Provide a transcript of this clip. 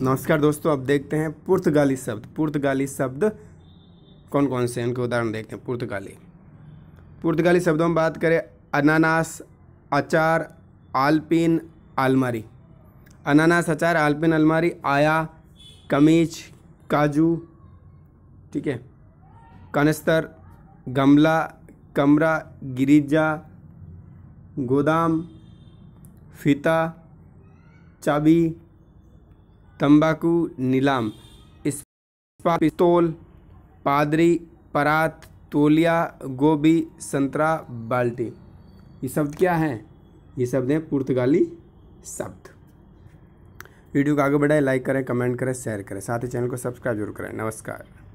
नमस्कार दोस्तों अब देखते हैं पुर्तगाली शब्द पुर्तगाली शब्द कौन कौन से हैं उनके उदाहरण देखते हैं पुर्तगाली पुर्तगाली शब्दों में बात करें अनानास अचार आलपिन आलमारी अनानास अचार आलपिन अलमारी आया कमीज काजू ठीक है कनस्तर गमला कमरा गिरिजा गोदाम फीता चाबी तंबाकू नीलाम पिस्तौल पादरी परात तोलिया गोभी संतरा बाल्टी ये शब्द क्या हैं ये शब्द हैं पुर्तगाली शब्द वीडियो को आगे बढ़ाएं लाइक करें कमेंट करें शेयर करें साथ ही चैनल को सब्सक्राइब जरूर करें नमस्कार